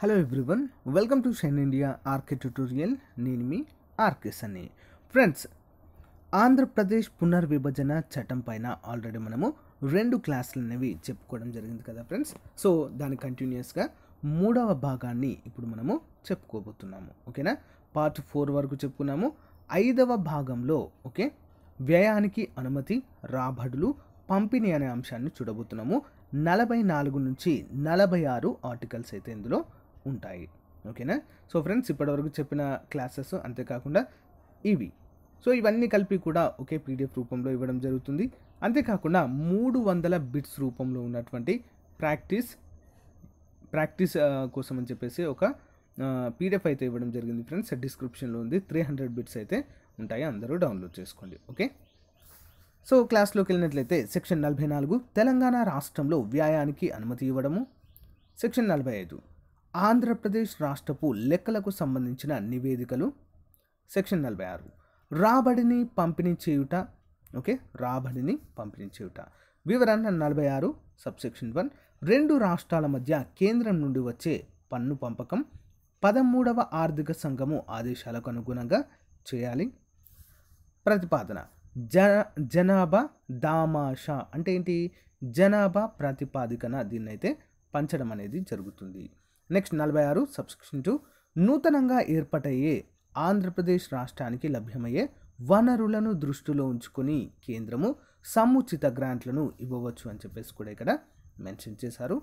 hello everyone welcome to shine India RK tutorial నేను మీ RK Sunny friends Andhra Pradesh పునర్విభజన చట్టం పైన ఆల్రెడీ మనము రెండు క్లాసులు అనేవి చెప్పుకోవడం జరిగింది కదా ఫ్రెండ్స్ సో దాని కంటిన్యూస్గా మూడవ భాగాన్ని ఇప్పుడు మనము చెప్పుకోబోతున్నాము ఓకేనా పార్ట్ ఫోర్ వరకు చెప్పుకున్నాము ఐదవ భాగంలో ఓకే వ్యయానికి అనుమతి రాబడులు పంపిణీ అనే అంశాన్ని చూడబోతున్నాము నలభై నాలుగు నుంచి నలభై ఆరు ఆర్టికల్స్ అయితే ఇందులో ఉంటాయి ఓకేనా సో ఫ్రెండ్స్ ఇప్పటివరకు చెప్పిన క్లాసెస్ అంతేకాకుండా ఇవి సో ఇవన్నీ కలిపి కూడా ఒకే పీడిఎఫ్ రూపంలో ఇవ్వడం జరుగుతుంది అంతేకాకుండా మూడు వందల బిట్స్ రూపంలో ఉన్నటువంటి ప్రాక్టీస్ ప్రాక్టీస్ కోసం అని చెప్పేసి ఒక పీడిఎఫ్ అయితే ఇవ్వడం జరిగింది ఫ్రెండ్స్ డిస్క్రిప్షన్లో ఉంది త్రీ హండ్రెడ్ బిట్స్ అయితే ఉంటాయి అందరూ డౌన్లోడ్ చేసుకోండి ఓకే సో క్లాస్లోకి వెళ్ళినట్లయితే సెక్షన్ నలభై నాలుగు తెలంగాణ రాష్ట్రంలో వ్యాయానికి అనుమతి ఇవ్వడము సెక్షన్ నలభై ఐదు ఆంధ్రప్రదేశ్ రాష్ట్రపు లెక్కలకు సంబంధించిన నివేదికలు సెక్షన్ నలభై ఆరు రాబడిని పంపిణీ చేయుట ఓకే రాబడిని పంపిణీ చేయుట వివరణ నలభై ఆరు సబ్సెక్షన్ వన్ రెండు రాష్ట్రాల మధ్య కేంద్రం నుండి వచ్చే పన్ను పంపకం పదమూడవ ఆర్థిక సంఘము ఆదేశాలకు అనుగుణంగా చేయాలి ప్రతిపాదన జ జనాభా దామాషా అంటే ఏంటి జనాభా ప్రాతిపాదికన దీన్నైతే పంచడం అనేది జరుగుతుంది నెక్స్ట్ నలభై ఆరు సబ్స్క్రిప్షన్ టు నూతనంగా ఏర్పాటయ్యే ఆంధ్రప్రదేశ్ రాష్ట్రానికి లభ్యమయ్యే వనరులను దృష్టిలో ఉంచుకొని కేంద్రము సముచిత గ్రాంట్లను ఇవ్వవచ్చు అని చెప్పేసి కూడా ఇక్కడ మెన్షన్ చేశారు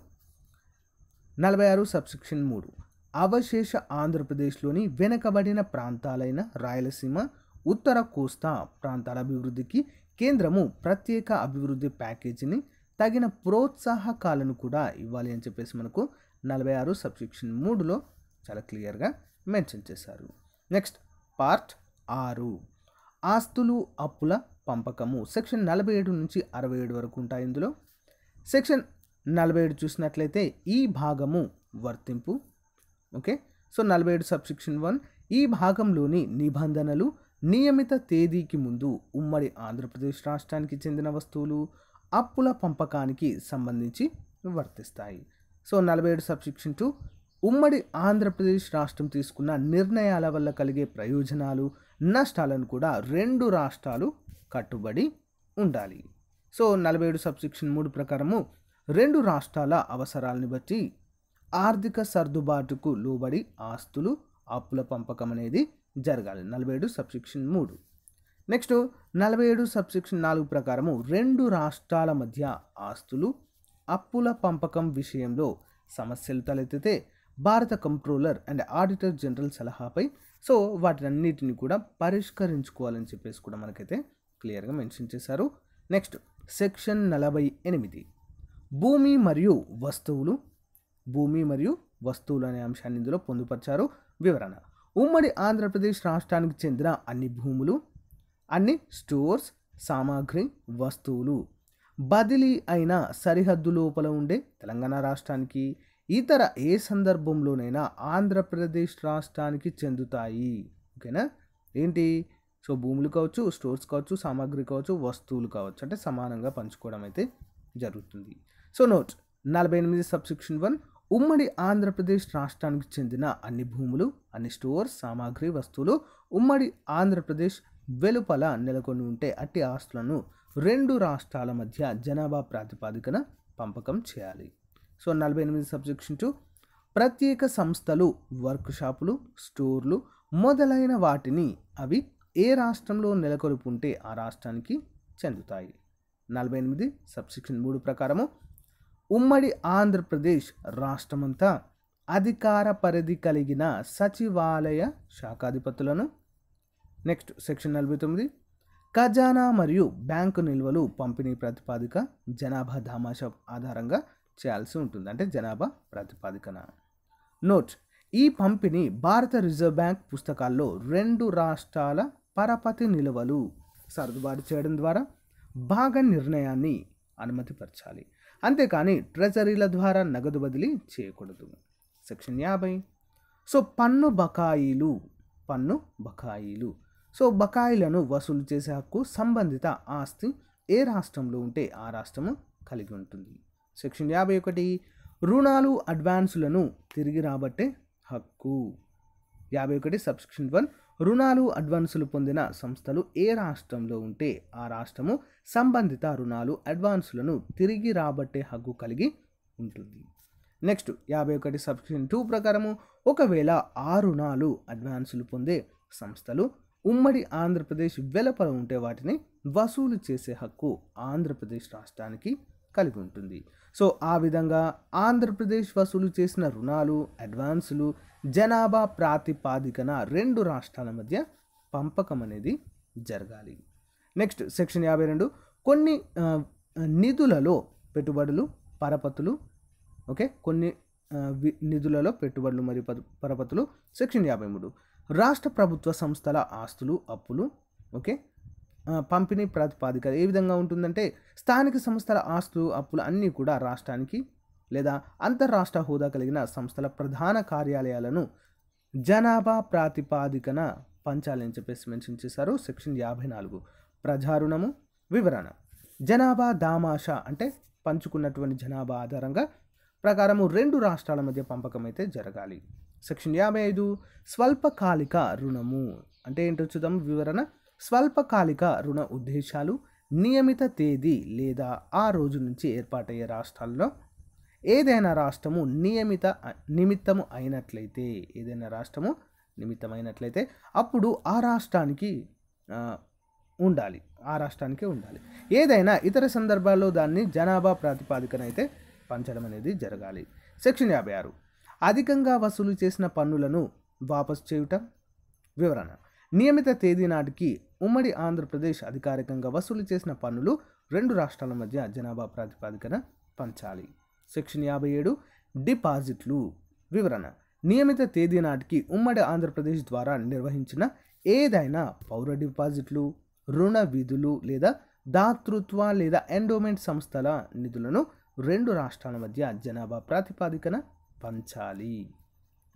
నలభై ఆరు సబ్స్క్రిప్షన్ మూడు అవశేష ఆంధ్రప్రదేశ్లోని వెనుకబడిన ప్రాంతాలైన రాయలసీమ ఉత్తర కోస్తా ప్రాంతాల అభివృద్ధికి కేంద్రము ప్రత్యేక అభివృద్ధి ప్యాకేజీని తగిన ప్రోత్సాహకాలను కూడా ఇవ్వాలి అని చెప్పేసి మనకు నలభై ఆరు సబ్స్క్రిప్షన్ మూడులో చాలా క్లియర్గా మెన్షన్ చేశారు నెక్స్ట్ పార్ట్ ఆరు ఆస్తులు అప్పుల పంపకము సెక్షన్ నలభై ఏడు నుంచి అరవై ఏడు వరకు ఉంటాయి ఇందులో సెక్షన్ నలభై ఏడు చూసినట్లయితే ఈ భాగము వర్తింపు ఓకే సో నలభై ఏడు సబ్స్క్రిప్షన్ వన్ ఈ భాగంలోని నిబంధనలు నియమిత తేదీకి ముందు ఉమ్మడి ఆంధ్రప్రదేశ్ రాష్ట్రానికి చెందిన వస్తువులు అప్పుల పంపకానికి సంబంధించి వర్తిస్తాయి సో నలభై ఏడు సబ్సెక్షన్ టూ ఉమ్మడి ఆంధ్రప్రదేశ్ రాష్ట్రం తీసుకున్న నిర్ణయాల వల్ల కలిగే ప్రయోజనాలు నష్టాలను కూడా రెండు రాష్ట్రాలు కట్టుబడి ఉండాలి సో నలభై ఏడు సబ్సెక్షన్ మూడు ప్రకారము రెండు రాష్ట్రాల అవసరాలను బట్టి ఆర్థిక సర్దుబాటుకు లోబడి ఆస్తులు అప్పుల పంపకం అనేది జరగాలి నలభై ఏడు సబ్సెక్షన్ మూడు నెక్స్ట్ నలభై ఏడు సబ్సెక్షన్ నాలుగు ప్రకారము రెండు రాష్ట్రాల మధ్య ఆస్తులు అప్పుల పంపకం విషయంలో సమస్యలు తలెత్తితే భారత కంట్రోలర్ అండ్ ఆడిటర్ జనరల్ సలహాపై సో వాటినన్నిటిని కూడా పరిష్కరించుకోవాలని చెప్పేసి కూడా మనకైతే క్లియర్గా మెన్షన్ చేశారు నెక్స్ట్ సెక్షన్ నలభై ఎనిమిది భూమి మరియు వస్తువులు భూమి మరియు వస్తువులు అనే అంశాన్ని ఇందులో పొందుపరిచారు వివరణ ఉమ్మడి ఆంధ్రప్రదేశ్ రాష్ట్రానికి చెందిన అన్ని భూములు అన్ని స్టోర్స్ సామాగ్రి వస్తువులు బదిలీ అయిన సరిహద్దు లోపల ఉండే తెలంగాణ రాష్ట్రానికి ఇతర ఏ సందర్భంలోనైనా ఆంధ్రప్రదేశ్ రాష్ట్రానికి చెందుతాయి ఓకేనా ఏంటి సో భూములు కావచ్చు స్టోర్స్ కావచ్చు సామాగ్రి కావచ్చు వస్తువులు కావచ్చు అంటే సమానంగా పంచుకోవడం అయితే జరుగుతుంది సో నోట్ నలభై ఎనిమిది సబ్స్క్రిప్షన్ వన్ ఉమ్మడి ఆంధ్రప్రదేశ్ రాష్ట్రానికి చెందిన అన్ని భూములు అన్ని స్టోర్స్ సామాగ్రి వస్తువులు ఉమ్మడి ఆంధ్రప్రదేశ్ వెలుపల నెలకొని ఉంటే అట్టి ఆస్తులను రెండు రాష్ట్రాల మధ్య జనాభా ప్రాతిపాదికన పంపకం చేయాలి సో నలభై ఎనిమిది సబ్జెక్షన్ టు ప్రత్యేక సంస్థలు వర్క్ షాపులు స్టోర్లు మొదలైన వాటిని అవి ఏ రాష్ట్రంలో నెలకొల్పుంటే ఆ రాష్ట్రానికి చెందుతాయి నలభై ఎనిమిది సబ్సెక్షన్ మూడు ప్రకారము ఉమ్మడి ఆంధ్రప్రదేశ్ రాష్ట్రమంతా అధికార పరిధి కలిగిన సచివాలయ శాఖాధిపతులను నెక్స్ట్ సెక్షన్ నలభై తొమ్మిది ఖజానా మరియు బ్యాంకు నిల్వలు పంపిణీ ప్రాతిపాదిక జనాభా ధామాష ఆధారంగా చేయాల్సి ఉంటుంది అంటే జనాభా ప్రాతిపాదికన నోట్ ఈ పంపిణీ భారత రిజర్వ్ బ్యాంక్ పుస్తకాల్లో రెండు రాష్ట్రాల పరపతి నిల్వలు సర్దుబాటు చేయడం ద్వారా భాగ నిర్ణయాన్ని అనుమతిపరచాలి అంతేకాని ట్రెజరీల ద్వారా నగదు బదిలీ చేయకూడదు సెక్షన్ యాభై సో పన్ను బకాయిలు పన్ను బకాయిలు సో బకాయిలను వసూలు చేసే హక్కు సంబంధిత ఆస్తి ఏ రాష్ట్రంలో ఉంటే ఆ రాష్ట్రము కలిగి ఉంటుంది సెక్షన్ యాభై ఒకటి రుణాలు అడ్వాన్సులను తిరిగి రాబట్టే హక్కు యాభై ఒకటి సబ్స్క్రిప్షన్ వన్ రుణాలు అడ్వాన్సులు పొందిన సంస్థలు ఏ రాష్ట్రంలో ఉంటే ఆ రాష్ట్రము సంబంధిత రుణాలు అడ్వాన్సులను తిరిగి రాబట్టే హక్కు కలిగి ఉంటుంది నెక్స్ట్ యాభై ఒకటి సబ్స్క్రిప్షన్ టూ ప్రకారము ఒకవేళ ఆ రుణాలు అడ్వాన్సులు పొందే సంస్థలు ఉమ్మడి ఆంధ్రప్రదేశ్ వెలపల ఉంటే వాటిని వసూలు చేసే హక్కు ఆంధ్రప్రదేశ్ రాష్ట్రానికి కలిగి ఉంటుంది సో ఆ విధంగా ఆంధ్రప్రదేశ్ వసూలు చేసిన రుణాలు అడ్వాన్సులు జనాభా ప్రాతిపాదికన రెండు రాష్ట్రాల మధ్య పంపకం అనేది జరగాలి నెక్స్ట్ సెక్షన్ యాభై రెండు కొన్ని నిధులలో పెట్టుబడులు పరపతులు ఓకే కొన్ని నిధులలో పెట్టుబడులు మరియు పరపతులు సెక్షన్ యాభై మూడు రాష్ట్ర ప్రభుత్వ సంస్థల ఆస్తులు అప్పులు ఓకే పంపిణీ ప్రాతిపాదిక ఏ విధంగా ఉంటుందంటే స్థానిక సంస్థల ఆస్తులు అప్పులు అన్నీ కూడా రాష్ట్రానికి లేదా అంతర్రాష్ట్ర హోదా కలిగిన సంస్థల ప్రధాన కార్యాలయాలను జనాభా ప్రాతిపాదికన పంచాలని చెప్పేసి మెన్షన్ చేశారు సెక్షన్ యాభై నాలుగు ప్రజారుణము వివరణ జనాభా దామాష అంటే పంచుకున్నటువంటి జనాభా ఆధారంగా ప్రకారము రెండు రాష్ట్రాల మధ్య పంపకం అయితే జరగాలి సెక్షన్ యాభై ఐదు స్వల్పకాలిక రుణము అంటే ఏంటో చూద్దాం వివరణ స్వల్పకాలిక రుణ ఉద్దేశాలు నియమిత తేదీ లేదా ఆ రోజు నుంచి ఏర్పాటయ్యే రాష్ట్రాల్లో ఏదైనా రాష్ట్రము నియమిత నిమిత్తము అయినట్లయితే ఏదైనా రాష్ట్రము నిమిత్తమైనట్లయితే అప్పుడు ఆ రాష్ట్రానికి ఉండాలి ఆ రాష్ట్రానికి ఉండాలి ఏదైనా ఇతర సందర్భాల్లో దాన్ని జనాభా ప్రాతిపాదికన అయితే పంచడం అనేది జరగాలి సెక్షన్ యాభై ఆరు అధికంగా వసూలు చేసిన పన్నులను వాపసు చేయుట వివరణ నియమిత తేదీ నాటికి ఉమ్మడి ఆంధ్రప్రదేశ్ అధికారికంగా వసూలు చేసిన పన్నులు రెండు రాష్ట్రాల మధ్య జనాభా ప్రాతిపాదికన పంచాలి సెక్షన్ యాభై ఏడు డిపాజిట్లు వివరణ నియమిత తేదీ నాటికి ఉమ్మడి ఆంధ్రప్రదేశ్ ద్వారా నిర్వహించిన ఏదైనా పౌర డిపాజిట్లు రుణ విధులు లేదా దాతృత్వ లేదా ఎండోమెంట్ సంస్థల నిధులను రెండు రాష్ట్రాల మధ్య జనాభా ప్రాతిపాదికన పంచాలి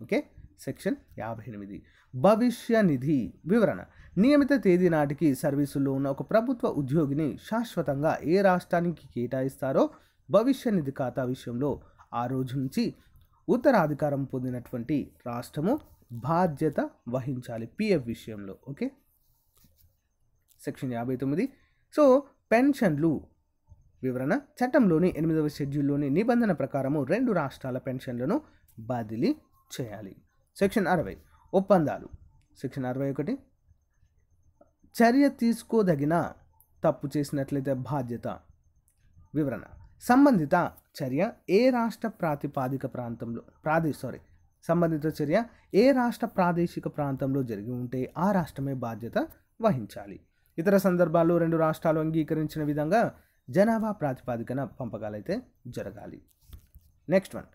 ఓకే సెక్షన్ యాభై ఎనిమిది భవిష్య నిధి వివరణ నియమిత తేదీ నాటికి సర్వీసుల్లో ఉన్న ఒక ప్రభుత్వ ఉద్యోగిని శాశ్వతంగా ఏ రాష్ట్రానికి కేటాయిస్తారో భవిష్య నిధి ఖాతా విషయంలో ఆ రోజు నుంచి ఉత్తరాధికారం పొందినటువంటి రాష్ట్రము బాధ్యత వహించాలి పిఎఫ్ విషయంలో ఓకే సెక్షన్ యాభై తొమ్మిది సో పెన్షన్లు వివరణ చట్టంలోని ఎనిమిదవ షెడ్యూల్లోని నిబంధన ప్రకారము రెండు రాష్ట్రాల పెన్షన్లను బదిలీ చేయాలి సెక్షన్ అరవై ఒప్పందాలు సెక్షన్ అరవై ఒకటి చర్య తీసుకోదగిన తప్పు చేసినట్లయితే బాధ్యత వివరణ సంబంధిత చర్య ఏ రాష్ట్ర ప్రాతిపాదిక ప్రాంతంలో ప్రాది సారీ సంబంధిత చర్య ఏ రాష్ట్ర ప్రాదేశిక ప్రాంతంలో జరిగి ఉంటే ఆ రాష్ట్రమే బాధ్యత వహించాలి ఇతర సందర్భాల్లో రెండు రాష్ట్రాలు అంగీకరించిన విధంగా జనాభా ప్రాతిపాదికన పంపకాలైతే జరగాలి నెక్స్ట్ వన్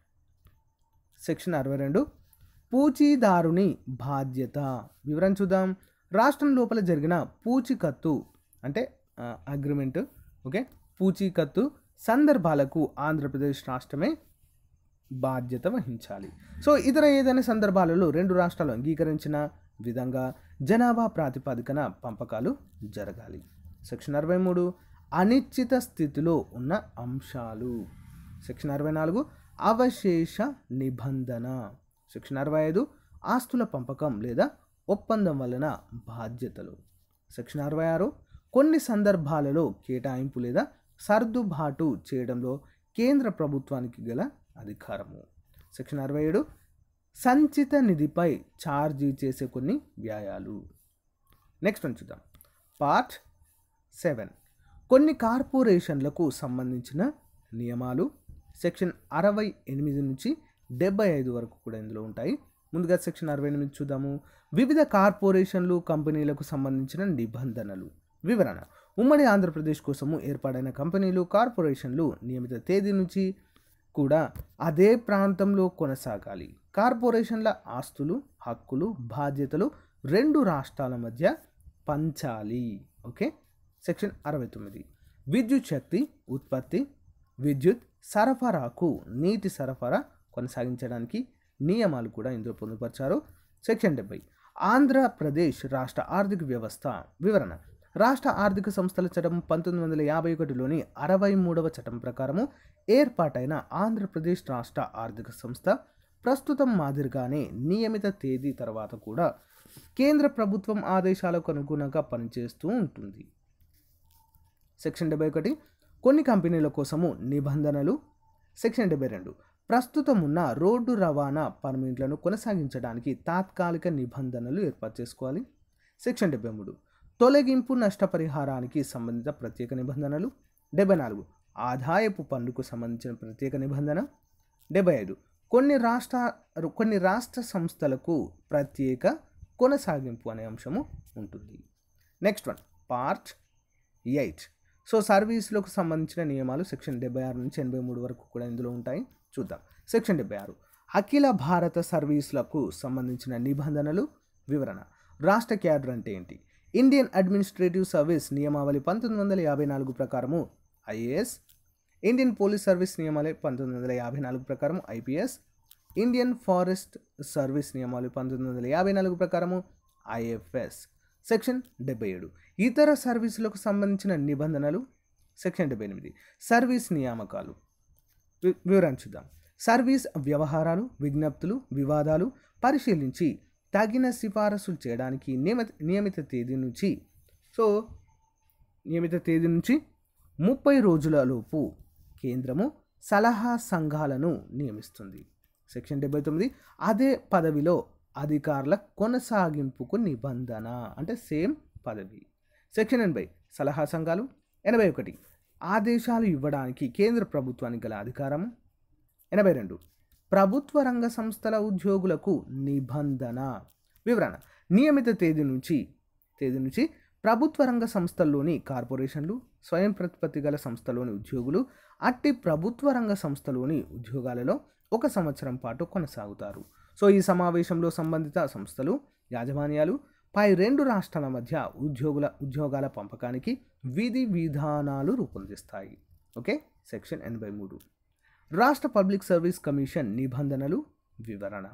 సెక్షన్ అరవై రెండు పూచీదారుని బాధ్యత వివరం చూద్దాం రాష్ట్రం లోపల జరిగిన పూచికత్తు అంటే అగ్రిమెంట్ ఓకే పూచికత్తు సందర్భాలకు ఆంధ్రప్రదేశ్ రాష్ట్రమే బాధ్యత వహించాలి సో ఇతర ఏదైనా సందర్భాలలో రెండు రాష్ట్రాలు అంగీకరించిన విధంగా జనాభా ప్రాతిపదికన పంపకాలు జరగాలి సెక్షన్ అరవై మూడు అనిశ్చిత స్థితిలో ఉన్న అంశాలు సెక్షన్ అరవై నాలుగు అవశేష నిబంధన సెక్షన్ అరవై ఐదు ఆస్తుల పంపకం లేదా ఒప్పందం వలన బాధ్యతలు సెక్షన్ అరవై ఆరు కొన్ని సందర్భాలలో కేటాయింపు లేదా సర్దుబాటు చేయడంలో కేంద్ర ప్రభుత్వానికి గల అధికారము సెక్షన్ అరవై ఏడు సంచిత నిధిపై ఛార్జీ చేసే కొన్ని వ్యాయాలు నెక్స్ట్ ఉంచుదాం పార్ట్ సెవెన్ కొన్ని కార్పొరేషన్లకు సంబంధించిన నియమాలు సెక్షన్ అరవై ఎనిమిది నుంచి డెబ్బై ఐదు వరకు కూడా ఇందులో ఉంటాయి ముందుగా సెక్షన్ అరవై ఎనిమిది చూద్దాము వివిధ కార్పొరేషన్లు కంపెనీలకు సంబంధించిన నిబంధనలు వివరణ ఉమ్మడి ఆంధ్రప్రదేశ్ కోసము ఏర్పాటైన కంపెనీలు కార్పొరేషన్లు నియమిత తేదీ నుంచి కూడా అదే ప్రాంతంలో కొనసాగాలి కార్పొరేషన్ల ఆస్తులు హక్కులు బాధ్యతలు రెండు రాష్ట్రాల మధ్య పంచాలి ఓకే సెక్షన్ అరవై తొమ్మిది విద్యుత్ శక్తి ఉత్పత్తి విద్యుత్ సరఫరాకు నీటి సరఫరా కొనసాగించడానికి నియమాలు కూడా ఇందులో పొందుపరిచారు సెక్షన్ డెబ్బై ఆంధ్రప్రదేశ్ రాష్ట్ర ఆర్థిక వ్యవస్థ వివరణ రాష్ట్ర ఆర్థిక సంస్థల చట్టం పంతొమ్మిది వందల యాభై ఒకటిలోని అరవై మూడవ చట్టం ప్రకారము ఏర్పాటైన ఆంధ్రప్రదేశ్ రాష్ట్ర ఆర్థిక సంస్థ ప్రస్తుతం మాదిరిగానే నియమిత తేదీ తర్వాత కూడా కేంద్ర ప్రభుత్వం ఆదేశాలకు అనుగుణంగా పనిచేస్తూ ఉంటుంది సెక్షన్ డెబ్బై ఒకటి కొన్ని కంపెనీల కోసము నిబంధనలు సెక్షన్ డెబ్బై రెండు ప్రస్తుతం ఉన్న రోడ్డు రవాణా పర్మిట్లను కొనసాగించడానికి తాత్కాలిక నిబంధనలు ఏర్పాటు చేసుకోవాలి సెక్షన్ డెబ్బై మూడు తొలగింపు నష్టపరిహారానికి సంబంధిత ప్రత్యేక నిబంధనలు డెబ్బై నాలుగు ఆదాయపు పన్నుకు సంబంధించిన ప్రత్యేక నిబంధన డెబ్బై ఐదు కొన్ని రాష్ట్ర కొన్ని రాష్ట్ర సంస్థలకు ప్రత్యేక కొనసాగింపు అనే అంశము ఉంటుంది next one part eight so సర్వీస్లకు సంబంధించిన నియమాలు సెక్షన్ డెబ్బై ఆరు నుంచి ఎనభై మూడు వరకు కూడా ఇందులో ఉంటాయి చూద్దాం సెక్షన్ డెబ్బై ఆరు అఖిల భారత సర్వీస్లకు సంబంధించిన నిబంధనలు వివరణ రాష్ట్ర క్యాడర్ అంటే ఏంటి ఇండియన్ అడ్మినిస్ట్రేటివ్ సర్వీస్ నియమావళి పంతొమ్మిది వందల యాభై నాలుగు ప్రకారము ఐఏఎస్ ఇండియన్ పోలీస్ సర్వీస్ నియమావళి పంతొమ్మిది వందల యాభై నాలుగు ప్రకారం ఐపీఎస్ ఇండియన్ ఫారెస్ట్ సర్వీస్ నియమావళి పంతొమ్మిది వందల యాభై నాలుగు ప్రకారము ఐఎఫ్ఎస్ సెక్షన్ డెబ్బై ఏడు ఇతర సర్వీసులకు సంబంధించిన నిబంధనలు సెక్షన్ డెబ్బై ఎనిమిది సర్వీస్ నియామకాలు వివరం చూద్దాం సర్వీస్ వ్యవహారాలు విజ్ఞప్తులు వివాదాలు పరిశీలించి తగిన సిఫారసులు చేయడానికి నియమిత నియమిత తేదీ నుంచి సో నియమిత తేదీ నుంచి ముప్పై రోజులలోపు కేంద్రము సలహా సంఘాలను నియమిస్తుంది సెక్షన్ డెబ్బై తొమ్మిది అదే పదవిలో అధికారుల కొనసాగింపుకు నిబంధన అంటే సేమ్ పదవి సెక్షన్ ఎనభై సలహా సంఘాలు ఎనభై ఒకటి ఆదేశాలు ఇవ్వడానికి కేంద్ర ప్రభుత్వానికి గల అధికారము ఎనభై రెండు ప్రభుత్వ రంగ సంస్థల ఉద్యోగులకు నిబంధన వివరణ నియమిత తేదీ నుంచి తేదీ నుంచి ప్రభుత్వ రంగ సంస్థల్లోని కార్పొరేషన్లు స్వయం ప్రతిపత్తి గల సంస్థలోని ఉద్యోగులు అట్టి ప్రభుత్వ రంగ సంస్థలోని ఉద్యోగాలలో ఒక సంవత్సరం పాటు కొనసాగుతారు సో ఈ సమావేశంలో సంబంధిత సంస్థలు యాజమాన్యాలు పై రెండు రాష్ట్రాల మధ్య ఉద్యోగుల ఉద్యోగాల పంపకానికి విధి విధానాలు రూపొందిస్తాయి ఓకే సెక్షన్ ఎనభై మూడు రాష్ట్ర పబ్లిక్ సర్వీస్ కమిషన్ నిబంధనలు వివరణ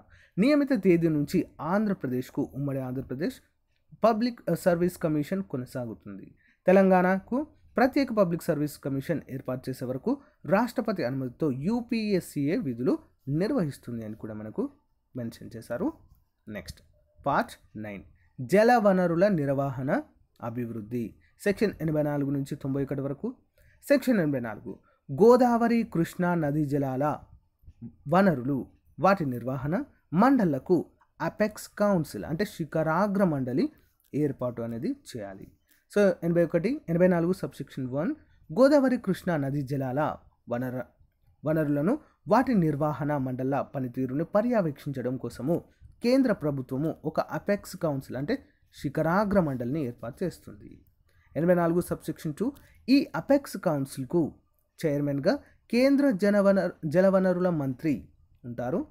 నియమిత తేదీ నుంచి ఆంధ్రప్రదేశ్కు ఉమ్మడి ఆంధ్రప్రదేశ్ పబ్లిక్ సర్వీస్ కమిషన్ కొనసాగుతుంది తెలంగాణకు ప్రత్యేక పబ్లిక్ సర్వీస్ కమిషన్ ఏర్పాటు చేసే వరకు రాష్ట్రపతి అనుమతితో యూపీఎస్సీఏ విధులు నిర్వహిస్తుంది అని కూడా మనకు మెన్షన్ చేశారు నెక్స్ట్ పార్ట్ నైన్ జల వనరుల నిర్వహణ అభివృద్ధి సెక్షన్ ఎనభై నాలుగు నుంచి తొంభై ఒకటి వరకు సెక్షన్ ఎనభై నాలుగు గోదావరి కృష్ణా నదీ జలాల వనరులు వాటి నిర్వహణ మండళ్లకు అపెక్స్ కౌన్సిల్ అంటే శిఖరాగ్ర మండలి ఏర్పాటు అనేది చేయాలి సో ఎనభై ఒకటి ఎనభై నాలుగు సబ్సెక్షన్ వన్ గోదావరి కృష్ణా నదీ జలాల వనర వనరులను వాటి నిర్వహణ మండల పనితీరుని పర్యవేక్షించడం కోసము కేంద్ర ప్రభుత్వము ఒక అపెక్స్ కౌన్సిల్ అంటే శిఖరాగ్ర మండలిని ఏర్పాటు చేస్తుంది ఎనభై నాలుగు సబ్సెక్షన్ టూ ఈ అపెక్స్ కౌన్సిల్కు చైర్మన్గా కేంద్ర జనవన జలవనరుల మంత్రి ఉంటారు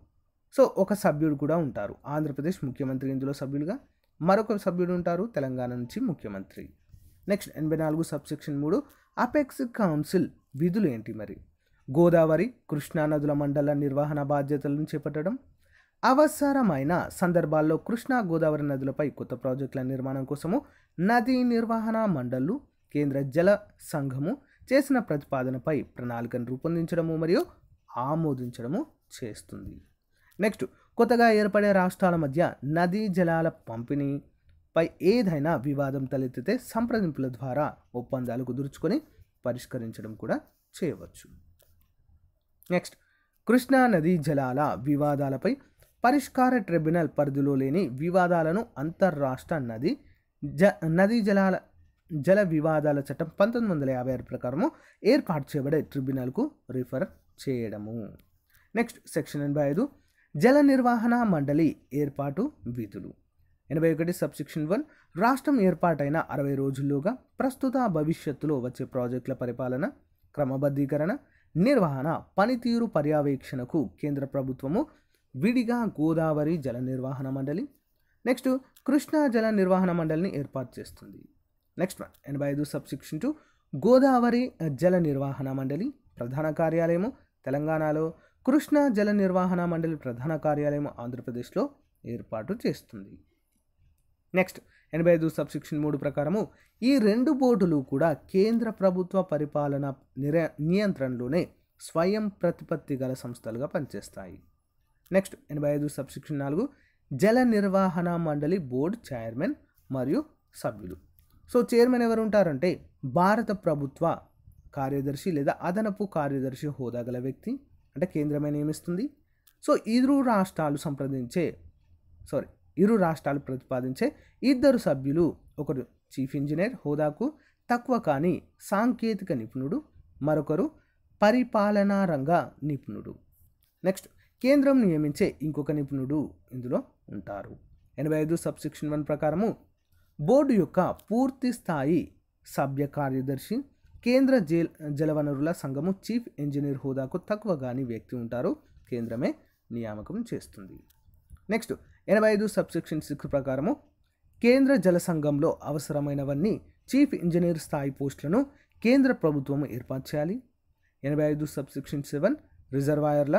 సో ఒక సభ్యుడు కూడా ఉంటారు ఆంధ్రప్రదేశ్ ముఖ్యమంత్రి ఇందులో సభ్యులుగా మరొక సభ్యుడు ఉంటారు తెలంగాణ నుంచి ముఖ్యమంత్రి నెక్స్ట్ ఎనభై నాలుగు సబ్సెక్షన్ మూడు అపెక్స్ కౌన్సిల్ విధులు ఏంటి మరి గోదావరి కృష్ణానదుల మండల నిర్వహణ బాధ్యతలను చేపట్టడం అవసరమైన సందర్భాల్లో కృష్ణా గోదావరి నదులపై కొత్త ప్రాజెక్టుల నిర్మాణం కోసము నదీ నిర్వహణ మండళ్ళు కేంద్ర జల సంఘము చేసిన ప్రతిపాదనపై ప్రణాళికను రూపొందించడము మరియు ఆమోదించడము చేస్తుంది నెక్స్ట్ కొత్తగా ఏర్పడే రాష్ట్రాల మధ్య నదీ జలాల పంపిణీపై ఏదైనా వివాదం తలెత్తితే సంప్రదింపుల ద్వారా ఒప్పందాలు కుదుర్చుకొని పరిష్కరించడం కూడా చేయవచ్చు నెక్స్ట్ కృష్ణా నదీ జలాల వివాదాలపై పరిష్కార ట్రిబ్యునల్ పరిధిలో లేని వివాదాలను అంతర్రాష్ట్ర నది జ నదీ జలాల జల వివాదాల చట్టం పంతొమ్మిది వందల యాభై ఆరు ప్రకారము ఏర్పాటు చేయబడే ట్రిబ్యునల్కు రిఫర్ చేయడము నెక్స్ట్ సెక్షన్ ఎనభై ఐదు జల నిర్వహణ మండలి ఏర్పాటు విధులు ఎనభై ఒకటి సబ్సెక్షన్ వన్ రాష్ట్రం ఏర్పాటైన అరవై రోజుల్లోగా ప్రస్తుత భవిష్యత్తులో వచ్చే ప్రాజెక్టుల పరిపాలన క్రమబద్ధీకరణ నిర్వహణ పనితీరు పర్యవేక్షణకు కేంద్ర ప్రభుత్వము విడిగా గోదావరి జల నిర్వహణ మండలి నెక్స్ట్ కృష్ణా జల నిర్వహణ మండలిని ఏర్పాటు చేస్తుంది నెక్స్ట్ వన్ ఎనభై ఐదు సబ్సిక్షన్ టు గోదావరి జల నిర్వహణ మండలి ప్రధాన కార్యాలయము తెలంగాణలో కృష్ణా జల నిర్వహణ మండలి ప్రధాన కార్యాలయం ఆంధ్రప్రదేశ్లో ఏర్పాటు చేస్తుంది నెక్స్ట్ ఎనభై ఐదు సబ్సెక్షన్ మూడు ప్రకారము ఈ రెండు బోర్డులు కూడా కేంద్ర ప్రభుత్వ పరిపాలన నిర నియంత్రణలోనే స్వయం ప్రతిపత్తి గల సంస్థలుగా పనిచేస్తాయి నెక్స్ట్ ఎనభై ఐదు సబ్సెక్షన్ నాలుగు జల నిర్వహణ మండలి బోర్డు చైర్మన్ మరియు సభ్యులు సో చైర్మన్ ఎవరు ఉంటారంటే భారత ప్రభుత్వ కార్యదర్శి లేదా అదనపు కార్యదర్శి హోదా గల వ్యక్తి అంటే కేంద్రమే నియమిస్తుంది సో ఇరు రాష్ట్రాలు సంప్రదించే సారీ ఇరు రాష్ట్రాలు ప్రతిపాదించే ఇద్దరు సభ్యులు ఒకరు చీఫ్ ఇంజనీర్ హోదాకు తక్కువ కాని సాంకేతిక నిపుణుడు మరొకరు పరిపాలనా రంగ నిపుణుడు నెక్స్ట్ కేంద్రం నియమించే ఇంకొక నిపుణుడు ఇందులో ఉంటారు ఎనభై ఐదు సబ్సెక్షన్ వన్ ప్రకారము బోర్డు యొక్క పూర్తి స్థాయి సభ్య కార్యదర్శి కేంద్ర జల జలవనరుల సంఘము చీఫ్ ఇంజనీర్ హోదాకు తక్కువగాని వ్యక్తి ఉంటారు కేంద్రమే నియామకం చేస్తుంది నెక్స్ట్ ఎనభై ఐదు సబ్సెక్షన్ సిక్స్ ప్రకారము కేంద్ర జల సంఘంలో అవసరమైనవన్నీ చీఫ్ ఇంజనీర్ స్థాయి పోస్టులను కేంద్ర ప్రభుత్వం ఏర్పాటు చేయాలి ఎనభై ఐదు సబ్సెక్షన్ సెవెన్ రిజర్వాయర్ల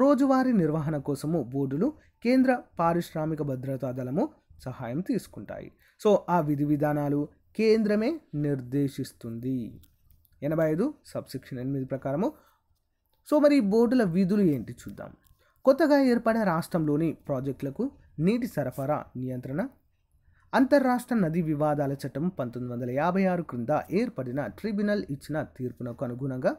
రోజువారీ నిర్వహణ కోసము బోర్డులు కేంద్ర పారిశ్రామిక భద్రతా దళము సహాయం తీసుకుంటాయి సో ఆ విధి విధానాలు కేంద్రమే నిర్దేశిస్తుంది ఎనభై ఐదు సబ్సెక్షన్ ఎనిమిది ప్రకారము సో మరి బోర్డుల విధులు ఏంటి చూద్దాం కొత్తగా ఏర్పడే రాష్ట్రంలోని ప్రాజెక్టులకు నీటి సరఫరా నియంత్రణ అంతర్రాష్ట్ర నది వివాదాల చట్టం పంతొమ్మిది వందల యాభై ఆరు క్రింద ఏర్పడిన ట్రిబ్యునల్ ఇచ్చిన తీర్పునకు అనుగుణంగా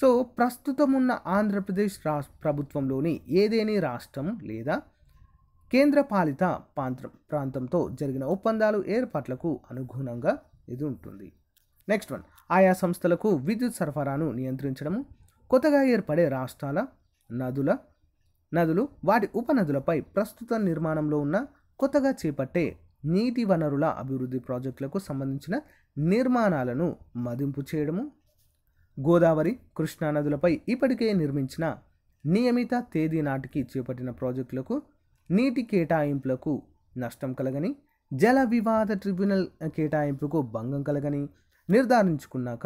సో ప్రస్తుతం ఉన్న ఆంధ్రప్రదేశ్ రాష్ట్ర ప్రభుత్వంలోని ఏదేని రాష్ట్రం లేదా కేంద్రపాలిత పాలిత ప్రాంతం ప్రాంతంతో జరిగిన ఒప్పందాలు ఏర్పాట్లకు అనుగుణంగా ఇది ఉంటుంది నెక్స్ట్ వన్ ఆయా సంస్థలకు విద్యుత్ సరఫరాను నియంత్రించడము కొత్తగా ఏర్పడే రాష్ట్రాల నదుల నదులు వాటి ఉపనదులపై ప్రస్తుత నిర్మాణంలో ఉన్న కొత్తగా చేపట్టే నీటి వనరుల అభివృద్ధి ప్రాజెక్టులకు సంబంధించిన నిర్మాణాలను మదింపు చేయడము గోదావరి కృష్ణా నదులపై ఇప్పటికే నిర్మించిన నియమిత తేదీ నాటికి చేపట్టిన ప్రాజెక్టులకు నీటి కేటాయింపులకు నష్టం కలగని జల వివాద ట్రిబ్యునల్ కేటాయింపుకు భంగం కలగని నిర్ధారించుకున్నాక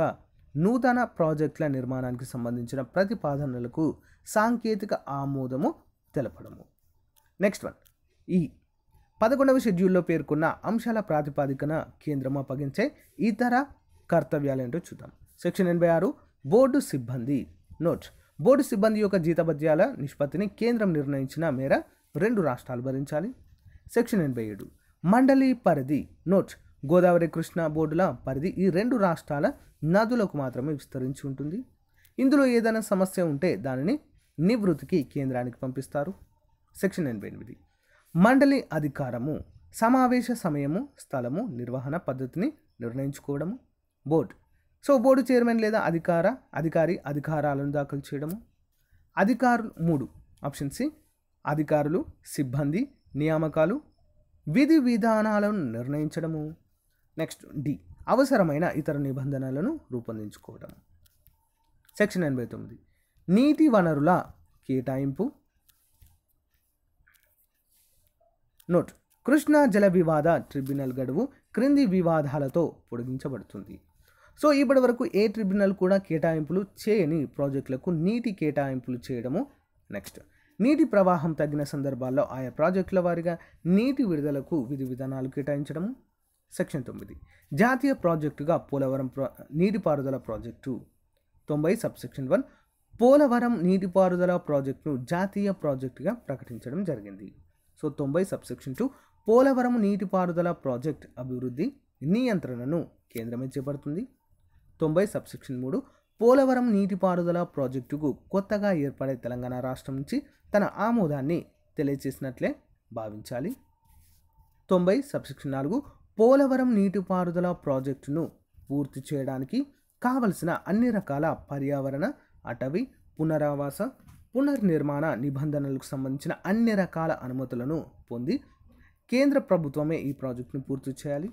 నూతన ప్రాజెక్టుల నిర్మాణానికి సంబంధించిన ప్రతిపాదనలకు సాంకేతిక ఆమోదము తెలపడము నెక్స్ట్ వన్ ఈ పదకొండవ షెడ్యూల్లో పేర్కొన్న అంశాల ప్రాతిపాదికన కేంద్రం అప్పగించే ఇతర ఏంటో చూద్దాం సెక్షన్ ఎనభై ఆరు బోర్డు సిబ్బంది నోట్ బోర్డు సిబ్బంది యొక్క జీతబద్యాల నిష్పత్తిని కేంద్రం నిర్ణయించిన మేర రెండు రాష్ట్రాలు భరించాలి సెక్షన్ ఎనభై ఏడు మండలి పరిధి నోట్ గోదావరి కృష్ణా బోర్డుల పరిధి ఈ రెండు రాష్ట్రాల నదులకు మాత్రమే విస్తరించి ఉంటుంది ఇందులో ఏదైనా సమస్య ఉంటే దానిని నివృత్తికి కేంద్రానికి పంపిస్తారు సెక్షన్ ఎనభై ఎనిమిది మండలి అధికారము సమావేశ సమయము స్థలము నిర్వహణ పద్ధతిని నిర్ణయించుకోవడము బోర్డు సో బోర్డు చైర్మన్ లేదా అధికార అధికారి అధికారాలను దాఖలు చేయడము అధికారులు మూడు ఆప్షన్ సి అధికారులు సిబ్బంది నియామకాలు విధి విధానాలను నిర్ణయించడము నెక్స్ట్ డి అవసరమైన ఇతర నిబంధనలను రూపొందించుకోవడం సెక్షన్ ఎనభై తొమ్మిది నీటి వనరుల కేటాయింపు నోట్ కృష్ణా జల వివాద ట్రిబ్యునల్ గడువు క్రింది వివాదాలతో పొడిగించబడుతుంది సో ఇప్పటి వరకు ఏ ట్రిబ్యునల్ కూడా కేటాయింపులు చేయని ప్రాజెక్టులకు నీటి కేటాయింపులు చేయడము నెక్స్ట్ నీటి ప్రవాహం తగ్గిన సందర్భాల్లో ఆయా ప్రాజెక్టుల వారిగా నీటి విడుదలకు విధి విధానాలు కేటాయించడము సెక్షన్ తొమ్మిది జాతీయ ప్రాజెక్టుగా పోలవరం ప్రా నీటిపారుదల ప్రాజెక్టు తొంభై సబ్సెక్షన్ వన్ పోలవరం నీటిపారుదల ప్రాజెక్టును జాతీయ ప్రాజెక్టుగా ప్రకటించడం జరిగింది సో తొంభై సబ్సెక్షన్ టూ పోలవరం నీటిపారుదల ప్రాజెక్ట్ అభివృద్ధి నియంత్రణను కేంద్రమే చేపడుతుంది తొంభై సబ్సెక్షన్ మూడు పోలవరం నీటిపారుదల ప్రాజెక్టుకు కొత్తగా ఏర్పడే తెలంగాణ రాష్ట్రం నుంచి తన ఆమోదాన్ని తెలియజేసినట్లే భావించాలి తొంభై సబ్సెక్షన్ నాలుగు పోలవరం నీటిపారుదల ప్రాజెక్టును పూర్తి చేయడానికి కావలసిన అన్ని రకాల పర్యావరణ అటవీ పునరావాస పునర్నిర్మాణ నిబంధనలకు సంబంధించిన అన్ని రకాల అనుమతులను పొంది కేంద్ర ప్రభుత్వమే ఈ ప్రాజెక్టును పూర్తి చేయాలి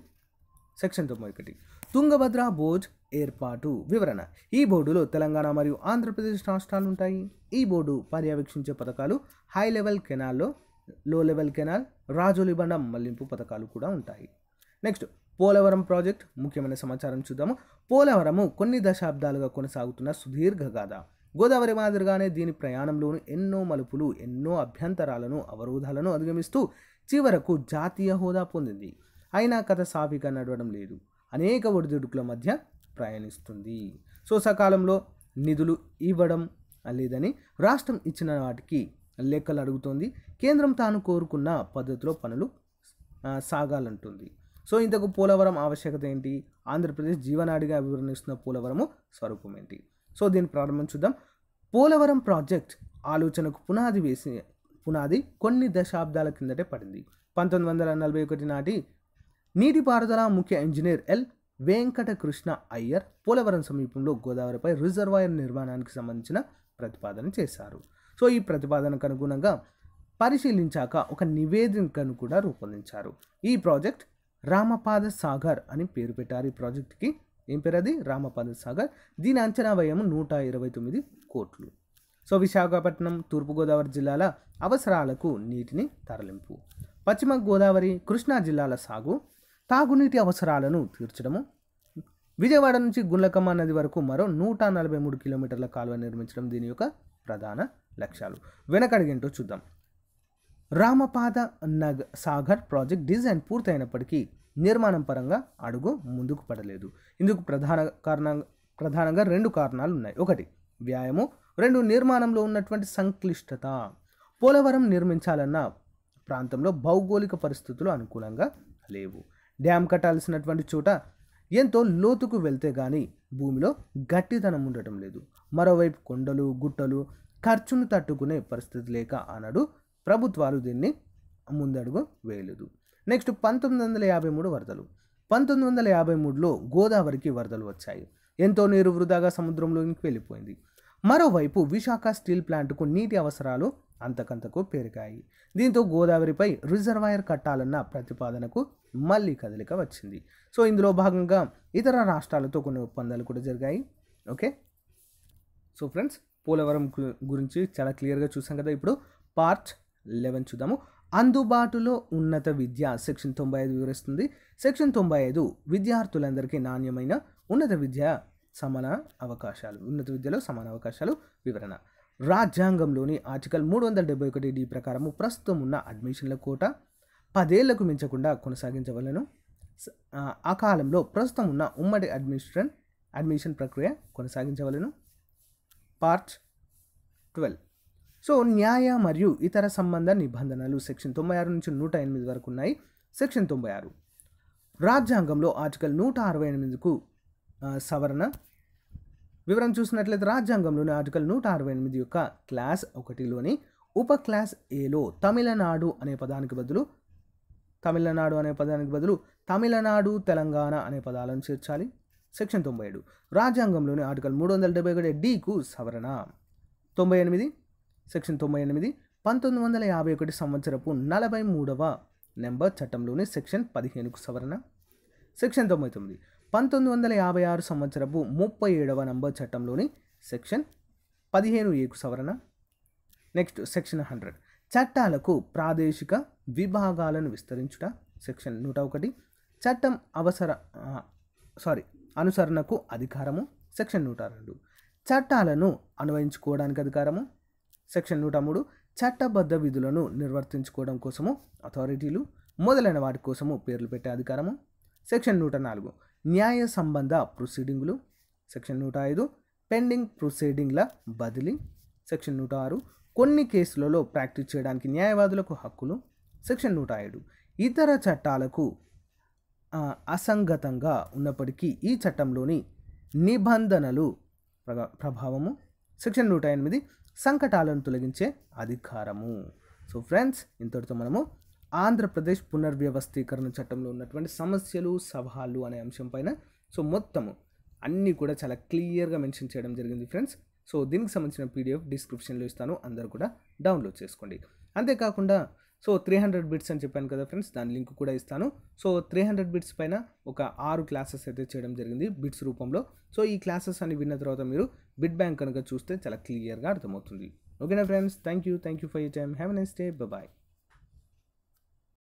సెక్షన్ తొంభై ఒకటి తుంగభద్ర బోర్డ్ ఏర్పాటు వివరణ ఈ బోర్డులో తెలంగాణ మరియు ఆంధ్రప్రదేశ్ రాష్ట్రాలు ఉంటాయి ఈ బోర్డు పర్యవేక్షించే పథకాలు హై లెవెల్ కెనాల్లో లో లెవెల్ కెనాల్ రాజోలిబండ మళ్లింపు పథకాలు కూడా ఉంటాయి నెక్స్ట్ పోలవరం ప్రాజెక్ట్ ముఖ్యమైన సమాచారం చూద్దాము పోలవరము కొన్ని దశాబ్దాలుగా కొనసాగుతున్న సుదీర్ఘ గాథ గోదావరి మాదిరిగానే దీని ప్రయాణంలోను ఎన్నో మలుపులు ఎన్నో అభ్యంతరాలను అవరోధాలను అధిగమిస్తూ చివరకు జాతీయ హోదా పొందింది అయినా కథ సాఫీగా నడవడం లేదు అనేక ఒడిదుడుకుల మధ్య ప్రయాణిస్తుంది సో సకాలంలో నిధులు ఇవ్వడం లేదని రాష్ట్రం ఇచ్చిన వాటికి లెక్కలు అడుగుతోంది కేంద్రం తాను కోరుకున్న పద్ధతిలో పనులు సాగాలంటుంది సో ఇంతకు పోలవరం ఆవశ్యకత ఏంటి ఆంధ్రప్రదేశ్ జీవనాడిగా అభివర్ణిస్తున్న పోలవరము స్వరూపం ఏంటి సో దీన్ని ప్రారంభం చూద్దాం పోలవరం ప్రాజెక్ట్ ఆలోచనకు పునాది వేసి పునాది కొన్ని దశాబ్దాల కిందటే పడింది పంతొమ్మిది వందల నలభై ఒకటి నాటి నీటిపారుదల ముఖ్య ఇంజనీర్ ఎల్ వెంకటకృష్ణ అయ్యర్ పోలవరం సమీపంలో గోదావరిపై రిజర్వాయర్ నిర్మాణానికి సంబంధించిన ప్రతిపాదన చేశారు సో ఈ ప్రతిపాదనకు అనుగుణంగా పరిశీలించాక ఒక నివేదికను కూడా రూపొందించారు ఈ ప్రాజెక్ట్ రామపాద సాగర్ అని పేరు పెట్టారు ఈ ప్రాజెక్ట్కి ఏం పేరు అది రామపాద సాగర్ దీని అంచనా వ్యయం నూట ఇరవై తొమ్మిది కోట్లు సో విశాఖపట్నం తూర్పుగోదావరి జిల్లాల అవసరాలకు నీటిని తరలింపు పశ్చిమ గోదావరి కృష్ణా జిల్లాల సాగు తాగునీటి అవసరాలను తీర్చడము విజయవాడ నుంచి గుండ్లకమ్మ నది వరకు మరో నూట నలభై మూడు కిలోమీటర్ల కాలువ నిర్మించడం దీని యొక్క ప్రధాన లక్ష్యాలు వెనకడిగేంటో చూద్దాం రామపాద నగ్ సాగర్ ప్రాజెక్ట్ డిజైన్ పూర్తయినప్పటికీ నిర్మాణం పరంగా అడుగు ముందుకు పడలేదు ఇందుకు ప్రధాన కారణంగా ప్రధానంగా రెండు కారణాలు ఉన్నాయి ఒకటి వ్యాయామం రెండు నిర్మాణంలో ఉన్నటువంటి సంక్లిష్టత పోలవరం నిర్మించాలన్న ప్రాంతంలో భౌగోళిక పరిస్థితులు అనుకూలంగా లేవు డ్యామ్ కట్టాల్సినటువంటి చోట ఎంతో లోతుకు వెళ్తే కానీ భూమిలో గట్టితనం ఉండటం లేదు మరోవైపు కొండలు గుట్టలు ఖర్చును తట్టుకునే పరిస్థితి లేక ఆనాడు ప్రభుత్వాలు దీన్ని ముందడుగు వేయలేదు నెక్స్ట్ పంతొమ్మిది వందల యాభై మూడు వరదలు పంతొమ్మిది వందల యాభై మూడులో గోదావరికి వరదలు వచ్చాయి ఎంతో నీరు వృధాగా సముద్రంలోకి వెళ్ళిపోయింది మరోవైపు విశాఖ స్టీల్ ప్లాంట్కు నీటి అవసరాలు అంతకంతకు పెరిగాయి దీంతో గోదావరిపై రిజర్వాయర్ కట్టాలన్న ప్రతిపాదనకు మళ్ళీ కదలిక వచ్చింది సో ఇందులో భాగంగా ఇతర రాష్ట్రాలతో కొన్ని ఒప్పందాలు కూడా జరిగాయి ఓకే సో ఫ్రెండ్స్ పోలవరం గురించి చాలా క్లియర్గా చూసాం కదా ఇప్పుడు పార్ట్ లెవెన్ చూద్దాము అందుబాటులో ఉన్నత విద్య సెక్షన్ తొంభై ఐదు వివరిస్తుంది సెక్షన్ తొంభై ఐదు విద్యార్థులందరికీ నాణ్యమైన ఉన్నత విద్య సమాన అవకాశాలు ఉన్నత విద్యలో సమాన అవకాశాలు వివరణ రాజ్యాంగంలోని ఆర్టికల్ మూడు వందల డెబ్బై ఒకటి డి ప్రకారము ప్రస్తుతం ఉన్న అడ్మిషన్ల కోట పదేళ్లకు మించకుండా కొనసాగించవలను ఆ కాలంలో ప్రస్తుతం ఉన్న ఉమ్మడి అడ్మిషన్ అడ్మిషన్ ప్రక్రియ కొనసాగించవలను పార్ట్ ట్వెల్వ్ సో న్యాయ మరియు ఇతర సంబంధ నిబంధనలు సెక్షన్ తొంభై ఆరు నుంచి నూట ఎనిమిది వరకు ఉన్నాయి సెక్షన్ తొంభై ఆరు రాజ్యాంగంలో ఆర్టికల్ నూట అరవై ఎనిమిదికు సవరణ వివరం చూసినట్లయితే రాజ్యాంగంలోని ఆర్టికల్ నూట అరవై ఎనిమిది యొక్క క్లాస్ ఒకటిలోని ఉప క్లాస్ ఏలో తమిళనాడు అనే పదానికి బదులు తమిళనాడు అనే పదానికి బదులు తమిళనాడు తెలంగాణ అనే పదాలను చేర్చాలి సెక్షన్ తొంభై ఏడు రాజ్యాంగంలోని ఆర్టికల్ మూడు వందల డెబ్బై ఒకటి డికు సవరణ తొంభై ఎనిమిది సెక్షన్ తొంభై ఎనిమిది పంతొమ్మిది వందల యాభై ఒకటి సంవత్సరపు నలభై మూడవ నెంబర్ చట్టంలోని సెక్షన్ పదిహేనుకు సవరణ సెక్షన్ తొంభై తొమ్మిది పంతొమ్మిది వందల యాభై ఆరు సంవత్సరపు ముప్పై ఏడవ నంబర్ చట్టంలోని సెక్షన్ పదిహేను ఏకు సవరణ నెక్స్ట్ సెక్షన్ హండ్రెడ్ చట్టాలకు ప్రాదేశిక విభాగాలను విస్తరించుట సెక్షన్ నూట ఒకటి చట్టం అవసర సారీ అనుసరణకు అధికారము సెక్షన్ నూట రెండు చట్టాలను అన్వయించుకోవడానికి అధికారము సెక్షన్ నూట మూడు చట్టబద్ధ విధులను నిర్వర్తించుకోవడం కోసము అథారిటీలు మొదలైన వాటి కోసము పేర్లు పెట్టే అధికారము సెక్షన్ నూట నాలుగు న్యాయ సంబంధ ప్రొసీడింగులు సెక్షన్ నూట ఐదు పెండింగ్ ప్రొసీడింగ్ల బదిలీ సెక్షన్ నూట ఆరు కొన్ని కేసులలో ప్రాక్టీస్ చేయడానికి న్యాయవాదులకు హక్కులు సెక్షన్ నూట ఏడు ఇతర చట్టాలకు అసంగతంగా ఉన్నప్పటికీ ఈ చట్టంలోని నిబంధనలు ప్రభావము సెక్షన్ నూట ఎనిమిది సంకటాలను తొలగించే అధికారము సో ఫ్రెండ్స్ ఇంతటితో మనము ఆంధ్రప్రదేశ్ పునర్వ్యవస్థీకరణ చట్టంలో ఉన్నటువంటి సమస్యలు సవాళ్ళు అనే అంశం పైన సో మొత్తము అన్నీ కూడా చాలా క్లియర్గా మెన్షన్ చేయడం జరిగింది ఫ్రెండ్స్ సో దీనికి సంబంధించిన పీడిఎఫ్ డిస్క్రిప్షన్లో ఇస్తాను అందరూ కూడా డౌన్లోడ్ చేసుకోండి అంతేకాకుండా సో త్రీ హండ్రెడ్ బిట్స్ అని చెప్పాను కదా ఫ్రెండ్స్ దాని లింక్ కూడా ఇస్తాను సో త్రీ హండ్రెడ్ బిట్స్ పైన ఒక ఆరు క్లాసెస్ అయితే చేయడం జరిగింది బిట్స్ రూపంలో సో ఈ క్లాసెస్ అని విన్న తర్వాత మీరు బిట్ బ్యాంక్ కనుక చూస్తే చాలా క్లియర్గా అర్థమవుతుంది ఓకేనా friends thank you thank you for you time have next day bye